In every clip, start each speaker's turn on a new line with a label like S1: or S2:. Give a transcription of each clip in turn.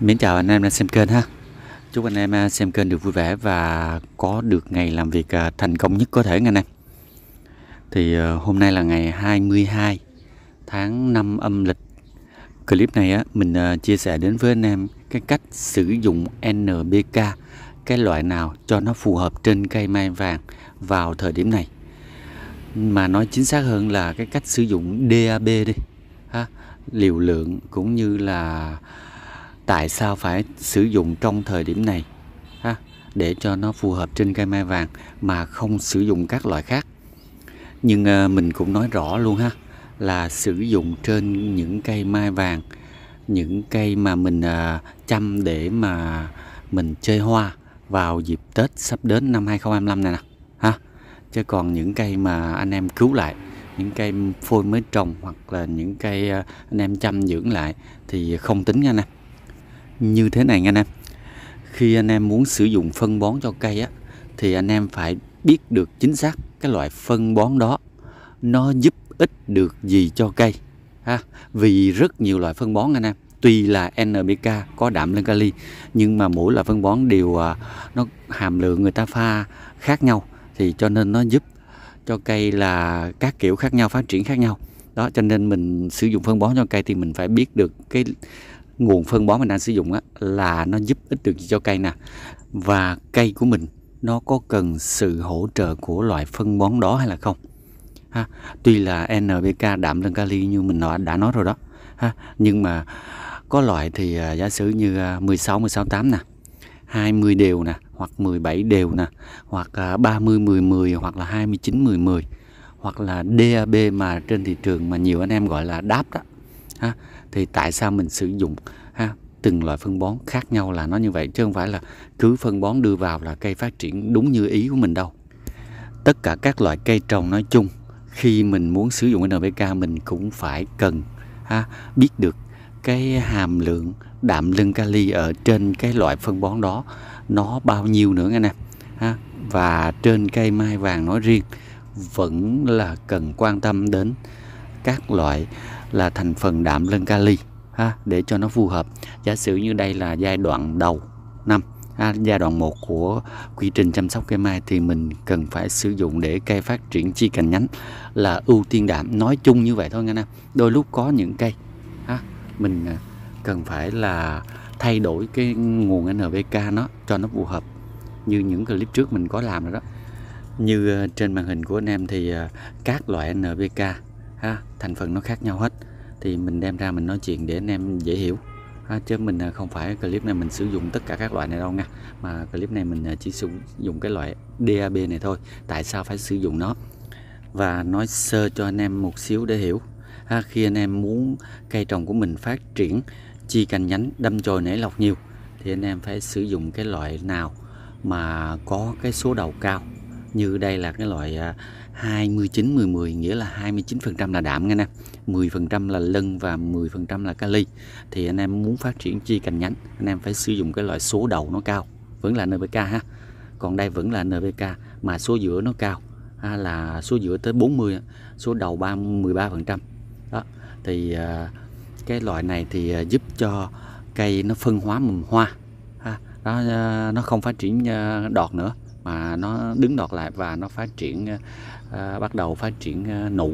S1: Mến chào anh em đang xem kênh ha Chúc anh em à, xem kênh được vui vẻ và có được ngày làm việc à, thành công nhất có thể anh em Thì à, hôm nay là ngày 22 tháng 5 âm lịch Clip này á, mình chia sẻ đến với anh em cái cách sử dụng NBK Cái loại nào cho nó phù hợp trên cây mai vàng vào thời điểm này Mà nói chính xác hơn là cái cách sử dụng DAB đi ha liều lượng cũng như là tại sao phải sử dụng trong thời điểm này ha, để cho nó phù hợp trên cây mai vàng mà không sử dụng các loại khác nhưng à, mình cũng nói rõ luôn ha là sử dụng trên những cây mai vàng những cây mà mình à, chăm để mà mình chơi hoa vào dịp Tết sắp đến năm 2025 này nè ha chứ còn những cây mà anh em cứu lại những cây phôi mới trồng hoặc là những cây ờ, anh em chăm dưỡng lại thì không tính nha anh em như thế này anh em khi anh em muốn sử dụng phân bón cho cây á thì anh em phải biết được chính xác cái loại phân bón đó nó giúp ích được gì cho cây ha vì rất nhiều loại phân bón anh em tuy là NPK có đạm lên kali nhưng mà mỗi loại phân bón đều à, nó hàm lượng người ta pha khác nhau thì cho nên nó giúp cho cây là các kiểu khác nhau phát triển khác nhau đó cho nên mình sử dụng phân bón cho cây thì mình phải biết được cái nguồn phân bón mình đang sử dụng á, là nó giúp ích được gì cho cây nè và cây của mình nó có cần sự hỗ trợ của loại phân bón đó hay là không ha tuy là NPK đạm lân kali như mình nói đã nói rồi đó ha nhưng mà có loại thì à, giả sử như 16 16 8 nè 20 đều nè hoặc 17 đều nè hoặc 30 10 10 hoặc là 29 10 10 hoặc là DAB mà trên thị trường mà nhiều anh em gọi là đáp đó ha thì tại sao mình sử dụng ha từng loại phân bón khác nhau là nó như vậy chứ không phải là cứ phân bón đưa vào là cây phát triển đúng như ý của mình đâu tất cả các loại cây trồng nói chung khi mình muốn sử dụng NPK mình cũng phải cần ha, biết được cái hàm lượng đạm lưng kali ở trên cái loại phân bón đó nó bao nhiêu nữa anh em ha và trên cây mai vàng nói riêng vẫn là cần quan tâm đến các loại là thành phần đạm lân kali ha, để cho nó phù hợp. Giả sử như đây là giai đoạn đầu năm, ha, giai đoạn 1 của quy trình chăm sóc cây mai thì mình cần phải sử dụng để cây phát triển chi cành nhánh là ưu tiên đạm. Nói chung như vậy thôi nha em. Đôi lúc có những cây ha, mình à, cần phải là thay đổi cái nguồn NPK nó cho nó phù hợp như những clip trước mình có làm rồi đó như à, trên màn hình của anh em thì à, các loại NPK ha thành phần nó khác nhau hết thì mình đem ra mình nói chuyện để anh em dễ hiểu ha, chứ mình à, không phải clip này mình sử dụng tất cả các loại này đâu nha mà clip này mình à, chỉ sử dụng cái loại DAB này thôi tại sao phải sử dụng nó và nói sơ cho anh em một xíu để hiểu ha, khi anh em muốn cây trồng của mình phát triển chi cành nhánh đâm chồi nảy lọc nhiều thì anh em phải sử dụng cái loại nào mà có cái số đầu cao như đây là cái loại à, 29 10 10 nghĩa là 29% là đạm nha anh em, 10% là lân và 10% là kali. Thì anh em muốn phát triển chi cành nhánh, anh em phải sử dụng cái loại số đầu nó cao, vẫn là NPK ha. Còn đây vẫn là NPK mà số giữa nó cao ha, là số giữa tới 40, số đầu 3 13%. Đó. Thì à, cái loại này thì à, giúp cho cây nó phân hóa mầm hoa ha. Đó, à, nó không phát triển đọt nữa mà nó đứng đọt lại và nó phát triển à, bắt đầu phát triển à, nụ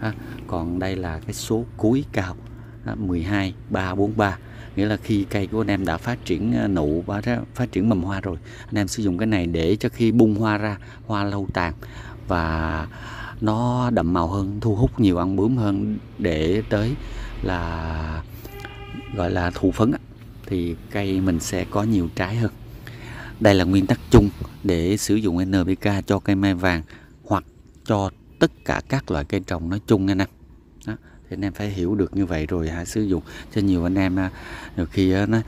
S1: à, còn đây là cái số cuối cao à, 12 3 nghĩa là khi cây của anh em đã phát triển nụ và phát triển mầm hoa rồi anh em sử dụng cái này để cho khi bung hoa ra hoa lâu tàn và nó đậm màu hơn thu hút nhiều ăn bướm hơn để tới là gọi là thụ phấn thì cây mình sẽ có nhiều trái hơn đây là nguyên tắc chung để sử dụng NPK cho cây mai vàng hoặc cho tất cả các loại cây trồng nói chung anh em. Đó. Thì anh em phải hiểu được như vậy rồi hãy sử dụng. Cho nhiều anh em à, nhiều khi à, nó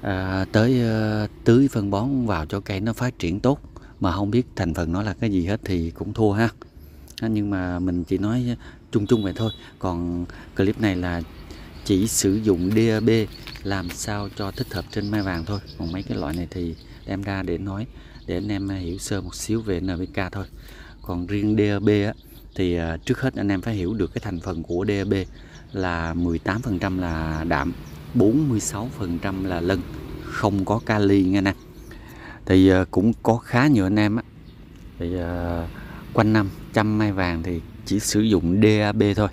S1: à, tới à, tưới phân bón vào cho cây nó phát triển tốt mà không biết thành phần nó là cái gì hết thì cũng thua ha. nhưng mà mình chỉ nói chung chung vậy thôi. Còn clip này là chỉ sử dụng DAB làm sao cho thích hợp trên mai vàng thôi còn mấy cái loại này thì em ra để nói để anh em à, hiểu sơ một xíu về NPK thôi còn riêng DAB á, thì à, trước hết anh em phải hiểu được cái thành phần của DAB là 18% là đạm 46% là lân không có kali nghe nè thì à, cũng có khá nhiều anh em á thì quanh năm chăm mai vàng thì chỉ sử dụng DAB thôi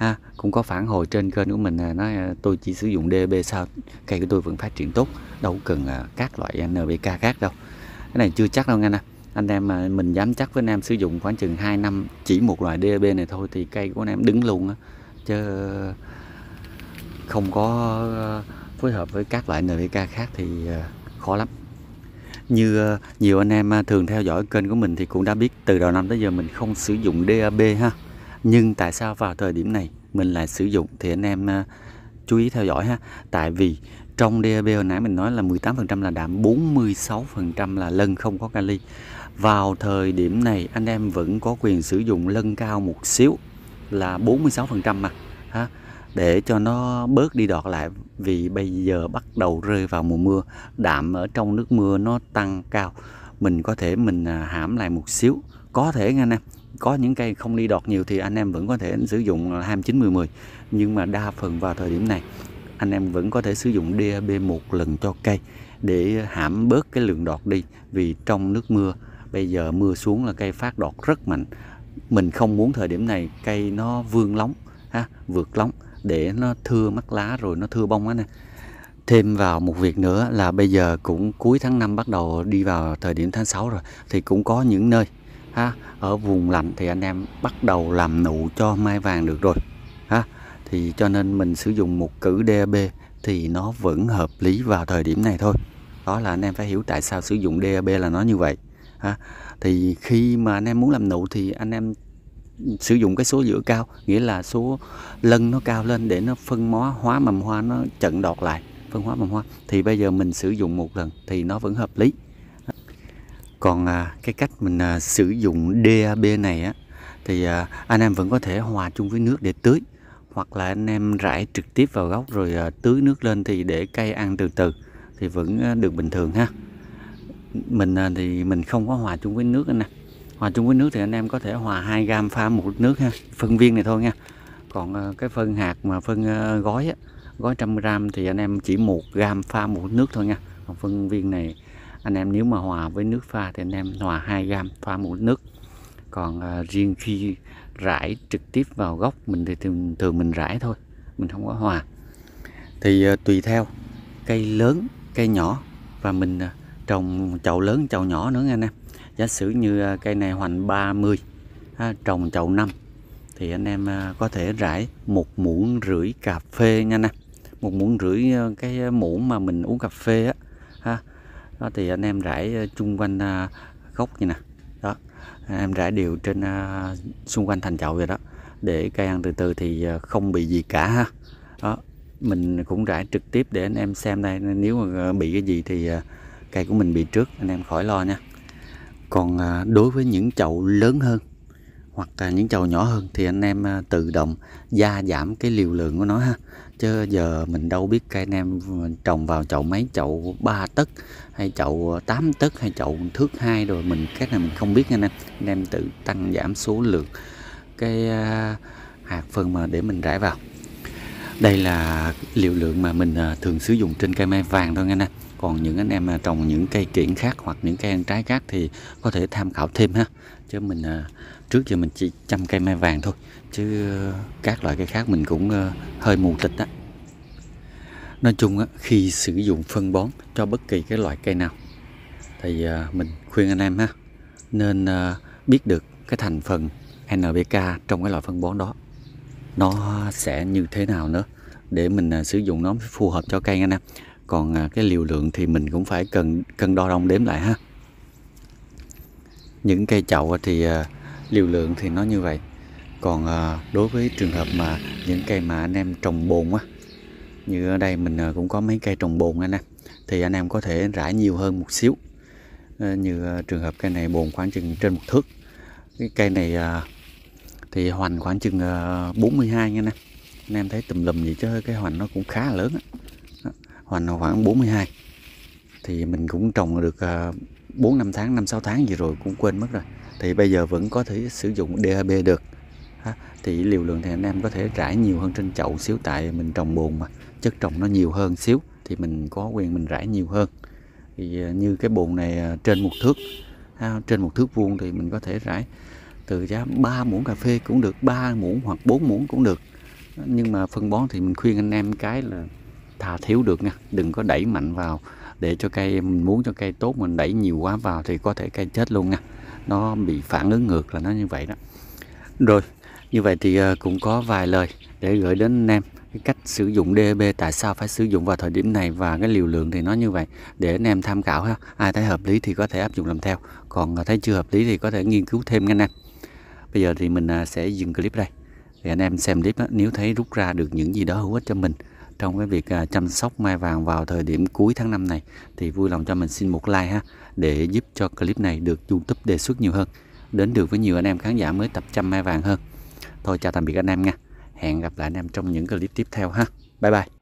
S1: ha cũng có phản hồi trên kênh của mình là nói à, tôi chỉ sử dụng DB sao cây của tôi vẫn phát triển tốt đâu cần à, các loại NBK khác đâu cái này chưa chắc đâu anh à anh em mà mình dám chắc với anh em sử dụng khoảng chừng 2 năm chỉ một loại DB này thôi thì cây của anh em đứng luôn á chứ không có à, phối hợp với các loại NBK khác thì khó lắm như nhiều anh em thường theo dõi kênh của mình thì cũng đã biết từ đầu năm tới giờ mình không sử dụng DAB ha nhưng tại sao vào thời điểm này mình lại sử dụng thì anh em uh, chú ý theo dõi ha tại vì trong DAB hồi nãy mình nói là 18% là đạm 46% là lân không có kali vào thời điểm này anh em vẫn có quyền sử dụng lân cao một xíu là 46% mà ha để cho nó bớt đi đọt lại vì bây giờ bắt đầu rơi vào mùa mưa đạm ở trong nước mưa nó tăng cao mình có thể mình à, hãm lại một xíu có thể nha anh em có những cây không đi đọt nhiều thì anh em vẫn có thể sử dụng 2910 nhưng mà đa phần vào thời điểm này anh em vẫn có thể sử dụng DAP một lần cho cây để hãm bớt cái lượng đọt đi vì trong nước mưa bây giờ mưa xuống là cây phát đọt rất mạnh mình không muốn thời điểm này cây nó vương lóng ha vượt lóng để nó thưa mắt lá rồi nó thưa bông á nè thêm vào một việc nữa là bây giờ cũng cuối tháng 5 bắt đầu đi vào thời điểm tháng 6 rồi thì cũng có những nơi ha ở vùng lạnh thì anh em bắt đầu làm nụ cho mai vàng được rồi ha thì cho nên mình sử dụng một cử DAB thì nó vẫn hợp lý vào thời điểm này thôi đó là anh em phải hiểu tại sao sử dụng DAB là nó như vậy ha thì khi mà anh em muốn làm nụ thì anh em sử dụng cái số giữa cao nghĩa là số lân nó cao lên để nó phân mó hóa mầm hoa nó chận đọt lại phân hóa mầm hoa thì bây giờ mình sử dụng một lần thì nó vẫn hợp lý còn à, cái cách mình à, sử dụng DAB này á thì à, anh em vẫn có thể hòa chung với nước để tưới hoặc là anh em rải trực tiếp vào gốc rồi à, tưới nước lên thì để cây ăn từ từ thì vẫn à, được bình thường ha mình à, thì mình không có hòa chung với nước anh nè hòa chung với nước thì anh em có thể hòa 2 gam pha một lít nước ha phân viên này thôi nha còn à, cái phân hạt mà phân à, gói á, gói trăm gram thì anh em chỉ một gam pha một lít nước thôi nha còn phân viên này anh em nếu mà hòa với nước pha thì anh em hòa 2 gram pha một nước còn à, riêng khi rải trực tiếp vào gốc mình thì thường, thường mình rải thôi mình không có hòa thì à, tùy theo cây lớn cây nhỏ và mình à, trồng chậu lớn chậu nhỏ nữa anh em giả sử như à, cây này hoành 30 à, trồng chậu 5 thì anh em à, có thể rải một muỗng rưỡi cà phê nha anh em một muỗng rưỡi à, cái à, muỗng mà mình uống cà phê á ha, đó thì anh em rải ờ, chung quanh ờ, gốc như nè đó anh em rải đều trên ờ, xung quanh thành chậu rồi đó để cây ăn từ từ thì không bị gì cả ha đó mình cũng rải trực tiếp để anh em xem đây nếu mà bị cái gì thì cây của mình bị trước anh em khỏi lo nha còn đối với những chậu lớn hơn hoặc những chậu nhỏ hơn thì anh em à, tự động gia giảm cái liều lượng của nó ha chứ giờ mình đâu biết cây anh em trồng vào chậu mấy chậu 3 tấc hay chậu 8 tấc hay chậu thước hai rồi mình cái này mình không biết anh em anh em tự tăng giảm số lượng cái à, hạt phân mà để mình rải vào đây là liều lượng mà mình à, thường sử dụng trên cây mai vàng thôi anh em còn những anh em mà trồng những cây kiển khác hoặc những cây ăn trái khác thì có thể tham khảo thêm ha chứ mình à, trước giờ mình chỉ chăm cây mai vàng thôi chứ ờ, các loại cây khác mình cũng ờ, hơi mù tịch á nói chung á, khi sử dụng phân bón cho bất kỳ cái loại cây nào thì ờ, mình khuyên anh em ha nên biết được cái thành phần NPK trong cái loại phân bón đó nó sẽ như thế nào nữa để mình sử dụng nó phù hợp cho cây anh em còn cái liều lượng thì mình cũng phải cần cân đo đong đếm lại ha những cây chậu thì ờ, liều lượng thì nó như vậy còn ờ, đối với trường hợp mà những cây mà anh em trồng bồn á như ở đây mình ờ, cũng có mấy cây trồng bồn anh em thì anh em có thể rải nhiều hơn một xíu như trường hợp cây này bồn khoảng chừng trên một thước cái cây này thì hoành khoảng chừng 42 nha nè em anh em thấy tùm lum gì chứ cái hoành nó cũng khá là lớn á. hoành khoảng 42 thì mình cũng trồng được 4 5 tháng 5 6 tháng gì rồi cũng quên mất rồi thì bây giờ vẫn có thể sử dụng DAB được thì liều lượng thì anh em có thể rải nhiều hơn trên chậu xíu tại mình trồng bồn mà chất trồng nó nhiều hơn xíu thì mình có quyền mình rải nhiều hơn thì à, như cái bồn này à, trên một thước trên một thước vuông thì mình có thể rải từ giá 3 muỗng cà phê cũng được 3 muỗng hoặc 4 muỗng cũng được nhưng mà phân bón thì mình khuyên anh em cái là thà thiếu được nha đừng có đẩy mạnh vào để cho cây mình muốn cho cây tốt mình đẩy nhiều quá vào thì có thể cây chết luôn nha nó bị phản ứng ngược là nó như vậy đó rồi như vậy thì ờ, cũng có vài lời để gửi đến anh em cái cách sử dụng DEP tại sao phải sử dụng vào thời điểm này và cái liều lượng thì nó như vậy để anh em tham khảo ha ai thấy hợp lý thì có thể áp dụng làm theo còn thấy chưa hợp lý thì có thể nghiên cứu thêm nha anh em bây giờ thì mình à, sẽ dừng clip đây thì anh em xem clip đó, nếu thấy rút ra được những gì đó hữu ích cho mình trong cái việc à, chăm sóc mai vàng vào thời điểm cuối tháng 5 này thì vui lòng cho mình xin một like ha để giúp cho clip này được YouTube đề xuất nhiều hơn đến được với nhiều anh em khán giả mới tập chăm mai vàng hơn thôi chào tạm biệt anh em nha hẹn gặp lại anh em trong những clip tiếp theo ha bye bye